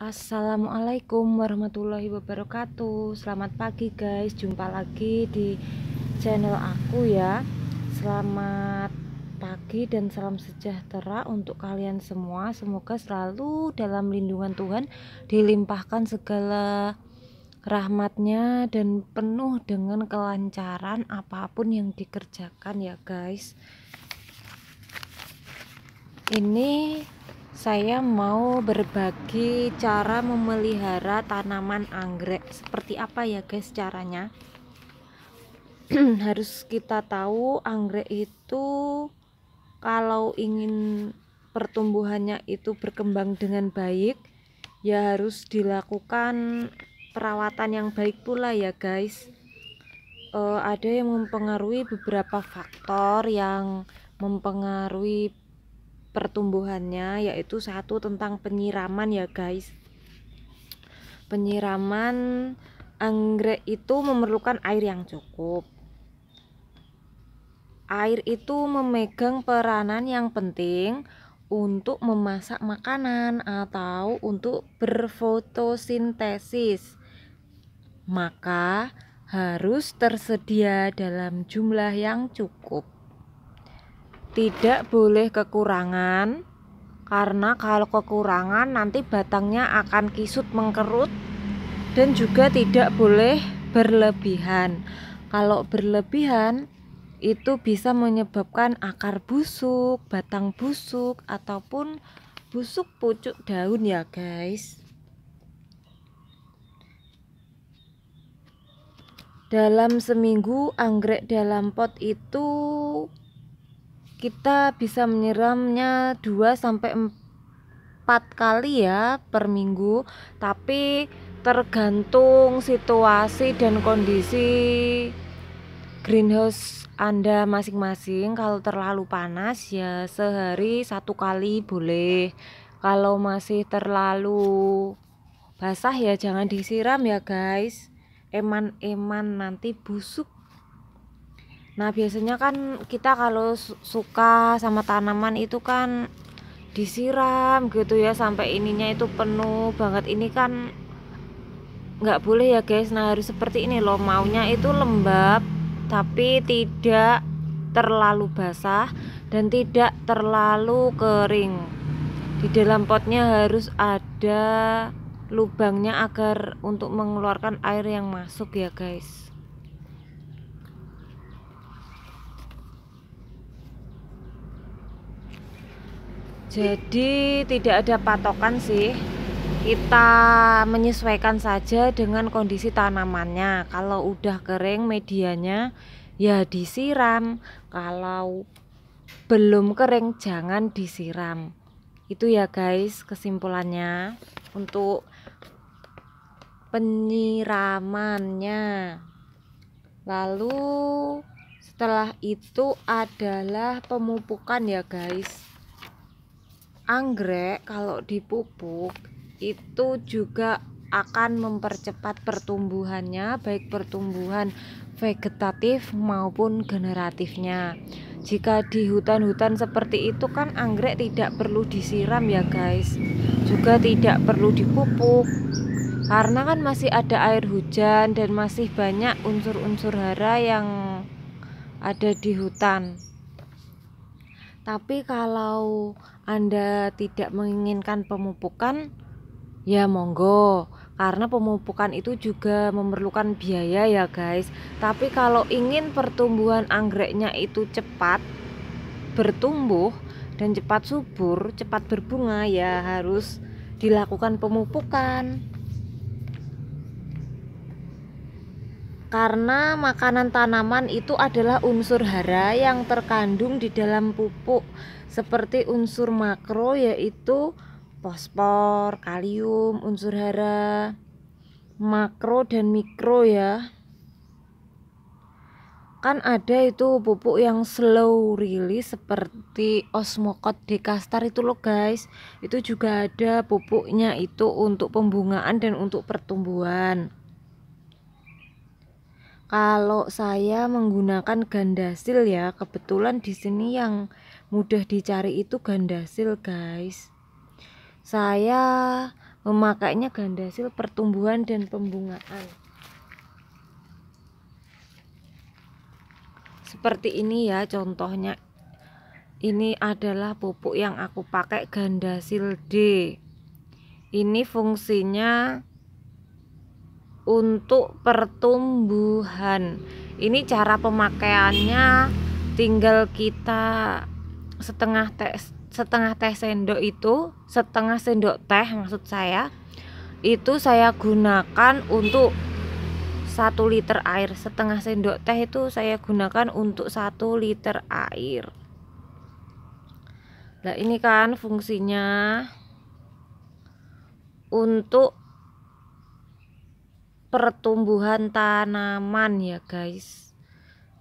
Assalamualaikum warahmatullahi wabarakatuh Selamat pagi guys Jumpa lagi di channel aku ya Selamat pagi dan salam sejahtera Untuk kalian semua Semoga selalu dalam lindungan Tuhan Dilimpahkan segala rahmatnya Dan penuh dengan kelancaran Apapun yang dikerjakan ya guys Ini saya mau berbagi cara memelihara tanaman anggrek seperti apa ya guys caranya harus kita tahu anggrek itu kalau ingin pertumbuhannya itu berkembang dengan baik ya harus dilakukan perawatan yang baik pula ya guys e, ada yang mempengaruhi beberapa faktor yang mempengaruhi pertumbuhannya yaitu satu tentang penyiraman ya guys penyiraman anggrek itu memerlukan air yang cukup air itu memegang peranan yang penting untuk memasak makanan atau untuk berfotosintesis maka harus tersedia dalam jumlah yang cukup tidak boleh kekurangan karena kalau kekurangan nanti batangnya akan kisut mengkerut dan juga tidak boleh berlebihan kalau berlebihan itu bisa menyebabkan akar busuk batang busuk ataupun busuk pucuk daun ya guys dalam seminggu anggrek dalam pot itu kita bisa menyiramnya 2 sampai 4 kali ya per minggu tapi tergantung situasi dan kondisi greenhouse Anda masing-masing kalau terlalu panas ya sehari satu kali boleh kalau masih terlalu basah ya jangan disiram ya guys eman-eman nanti busuk Nah, biasanya kan kita kalau suka sama tanaman itu kan disiram gitu ya sampai ininya itu penuh banget. Ini kan nggak boleh ya guys. Nah, harus seperti ini loh. Maunya itu lembab tapi tidak terlalu basah dan tidak terlalu kering. Di dalam potnya harus ada lubangnya agar untuk mengeluarkan air yang masuk ya guys. Jadi tidak ada patokan sih. Kita menyesuaikan saja dengan kondisi tanamannya. Kalau udah kering medianya ya disiram. Kalau belum kering jangan disiram. Itu ya guys kesimpulannya untuk penyiramannya. Lalu setelah itu adalah pemupukan ya guys anggrek kalau dipupuk itu juga akan mempercepat pertumbuhannya baik pertumbuhan vegetatif maupun generatifnya jika di hutan-hutan seperti itu kan anggrek tidak perlu disiram ya guys juga tidak perlu dipupuk karena kan masih ada air hujan dan masih banyak unsur-unsur hara yang ada di hutan tapi kalau anda tidak menginginkan pemupukan, ya monggo. Karena pemupukan itu juga memerlukan biaya ya guys. Tapi kalau ingin pertumbuhan anggreknya itu cepat bertumbuh dan cepat subur, cepat berbunga ya harus dilakukan pemupukan. karena makanan tanaman itu adalah unsur hara yang terkandung di dalam pupuk seperti unsur makro yaitu fosfor, kalium, unsur hara makro dan mikro ya kan ada itu pupuk yang slow release seperti osmokot dekastar itu loh guys itu juga ada pupuknya itu untuk pembungaan dan untuk pertumbuhan kalau saya menggunakan gandasil ya, kebetulan di sini yang mudah dicari itu gandasil, guys. Saya memakainya gandasil pertumbuhan dan pembungaan. Seperti ini ya contohnya. Ini adalah pupuk yang aku pakai gandasil D. Ini fungsinya untuk pertumbuhan. Ini cara pemakaiannya tinggal kita setengah teh setengah teh sendok itu, setengah sendok teh maksud saya. Itu saya gunakan untuk satu liter air. Setengah sendok teh itu saya gunakan untuk satu liter air. Nah, ini kan fungsinya untuk pertumbuhan tanaman ya guys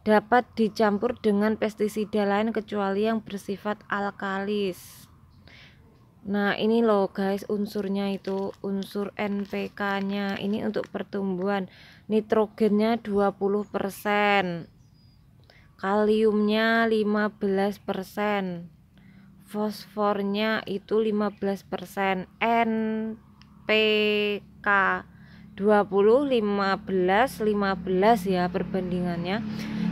dapat dicampur dengan pestisida lain kecuali yang bersifat alkalis nah ini loh guys unsurnya itu unsur NPK nya ini untuk pertumbuhan nitrogennya 20% kaliumnya 15% fosfornya itu 15% NPK 20 15 15 ya perbandingannya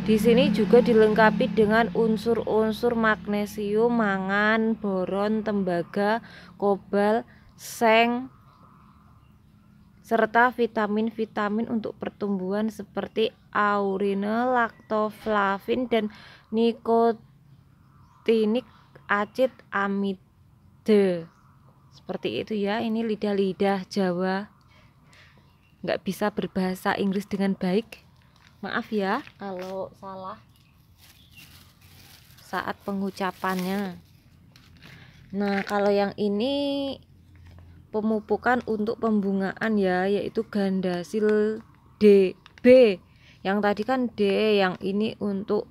di sini juga dilengkapi dengan unsur-unsur magnesium, mangan, boron, tembaga, kobal, seng, serta vitamin-vitamin untuk pertumbuhan seperti aurine, laktoflavin, dan nikotinik acid amide. Seperti itu ya, ini lidah-lidah Jawa nggak bisa berbahasa Inggris dengan baik maaf ya kalau salah saat pengucapannya nah kalau yang ini pemupukan untuk pembungaan ya yaitu gandasil DB yang tadi kan D yang ini untuk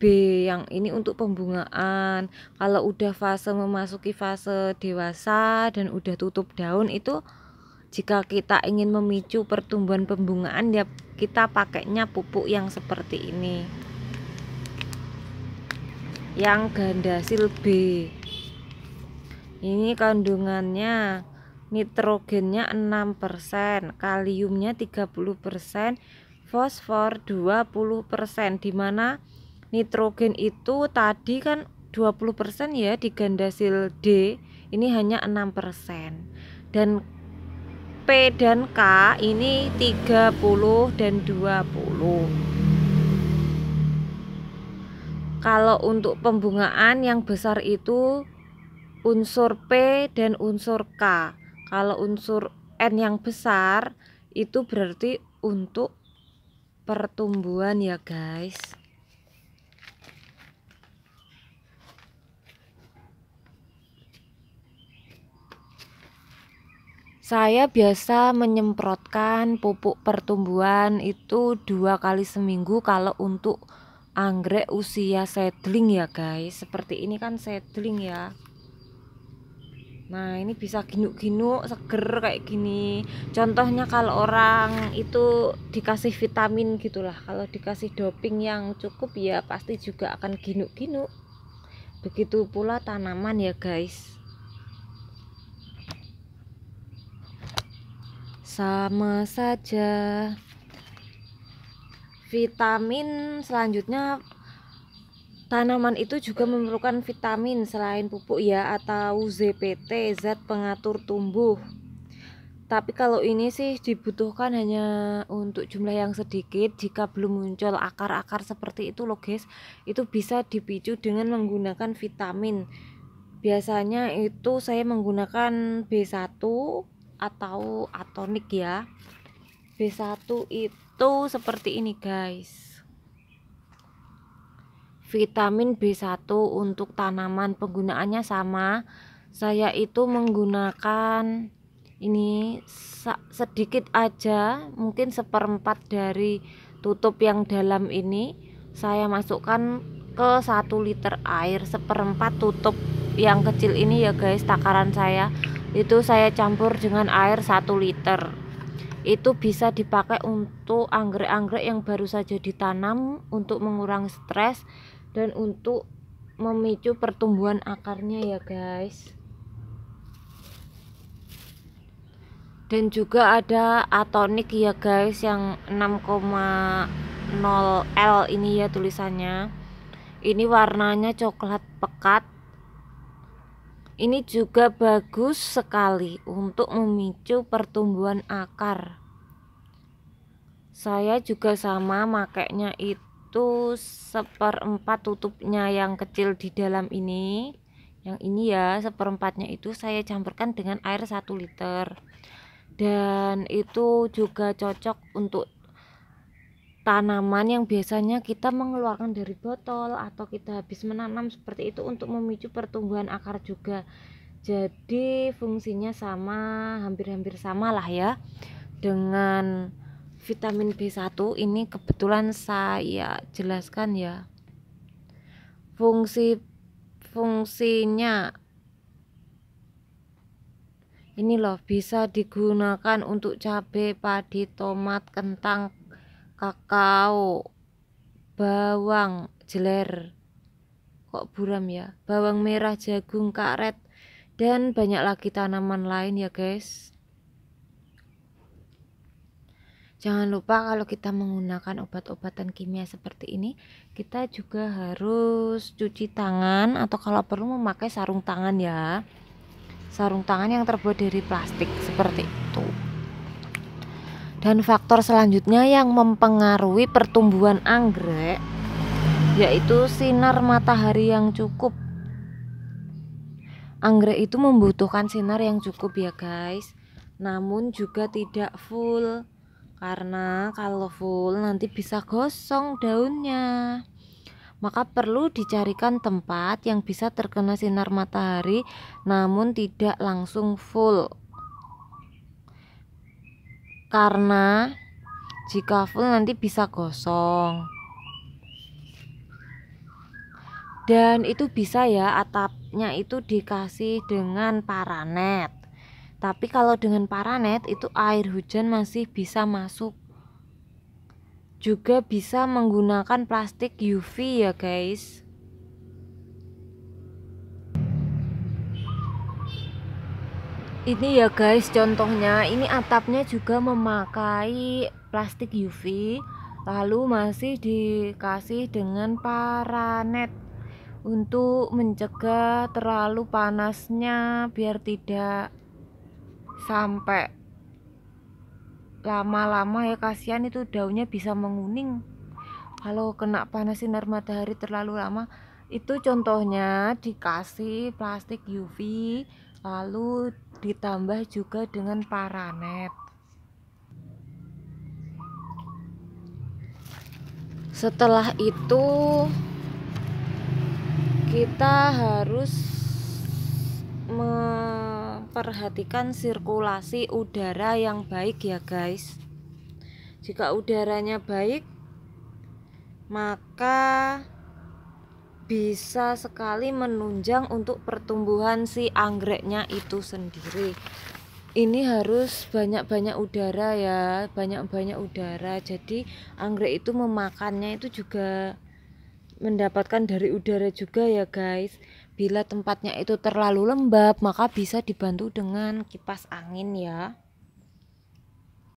B yang ini untuk pembungaan kalau udah fase memasuki fase dewasa dan udah tutup daun itu jika kita ingin memicu pertumbuhan pembungaan ya kita pakainya pupuk yang seperti ini yang gandasil B ini kandungannya nitrogennya 6% kaliumnya 30% fosfor 20% dimana nitrogen itu tadi kan 20% ya di gandasil D ini hanya 6% dan dan K ini 30 dan 20 kalau untuk pembungaan yang besar itu unsur P dan unsur K kalau unsur N yang besar itu berarti untuk pertumbuhan ya guys Saya biasa menyemprotkan pupuk pertumbuhan itu dua kali seminggu kalau untuk anggrek usia seedling ya guys. Seperti ini kan seedling ya. Nah ini bisa ginuk-ginuk seger kayak gini Contohnya kalau orang itu dikasih vitamin gitulah Kalau dikasih doping yang cukup ya pasti juga akan ginuk-ginuk Begitu pula tanaman ya guys sama saja vitamin selanjutnya tanaman itu juga memerlukan vitamin selain pupuk ya atau ZPT zat pengatur tumbuh tapi kalau ini sih dibutuhkan hanya untuk jumlah yang sedikit jika belum muncul akar-akar seperti itu loh guys itu bisa dipicu dengan menggunakan vitamin biasanya itu saya menggunakan B1 atau atonik ya B1 itu seperti ini guys vitamin B1 untuk tanaman penggunaannya sama saya itu menggunakan ini sedikit aja mungkin seperempat dari tutup yang dalam ini saya masukkan ke 1 liter air seperempat tutup yang kecil ini ya guys takaran saya itu saya campur dengan air 1 liter itu bisa dipakai untuk anggrek-anggrek yang baru saja ditanam untuk mengurangi stres dan untuk memicu pertumbuhan akarnya ya guys dan juga ada atonik ya guys yang 6,0 L ini ya tulisannya ini warnanya coklat pekat ini juga bagus sekali untuk memicu pertumbuhan akar. Saya juga sama makainya itu seperempat tutupnya yang kecil di dalam ini. Yang ini ya, seperempatnya itu saya campurkan dengan air 1 liter. Dan itu juga cocok untuk tanaman yang biasanya kita mengeluarkan dari botol atau kita habis menanam seperti itu untuk memicu pertumbuhan akar juga jadi fungsinya sama hampir-hampir sama lah ya dengan vitamin B1 ini kebetulan saya jelaskan ya fungsi fungsinya ini loh bisa digunakan untuk cabai, padi, tomat, kentang, kakao, bawang, jeler, kok buram ya, bawang merah, jagung, karet, dan banyak lagi tanaman lain ya guys. Jangan lupa kalau kita menggunakan obat-obatan kimia seperti ini, kita juga harus cuci tangan atau kalau perlu memakai sarung tangan ya. Sarung tangan yang terbuat dari plastik seperti itu. Dan faktor selanjutnya yang mempengaruhi pertumbuhan anggrek yaitu sinar matahari yang cukup. Anggrek itu membutuhkan sinar yang cukup ya guys. Namun juga tidak full karena kalau full nanti bisa gosong daunnya. Maka perlu dicarikan tempat yang bisa terkena sinar matahari namun tidak langsung full karena jika full nanti bisa gosong dan itu bisa ya atapnya itu dikasih dengan paranet tapi kalau dengan paranet itu air hujan masih bisa masuk juga bisa menggunakan plastik UV ya guys ini ya guys contohnya ini atapnya juga memakai plastik UV lalu masih dikasih dengan paranet untuk mencegah terlalu panasnya biar tidak sampai lama-lama ya kasihan itu daunnya bisa menguning kalau kena panas sinar matahari terlalu lama itu contohnya dikasih plastik UV lalu ditambah juga dengan paranet setelah itu kita harus memperhatikan sirkulasi udara yang baik ya guys jika udaranya baik maka bisa sekali menunjang untuk pertumbuhan si anggreknya itu sendiri. Ini harus banyak-banyak udara ya, banyak-banyak udara. Jadi anggrek itu memakannya itu juga mendapatkan dari udara juga ya guys. Bila tempatnya itu terlalu lembab, maka bisa dibantu dengan kipas angin ya.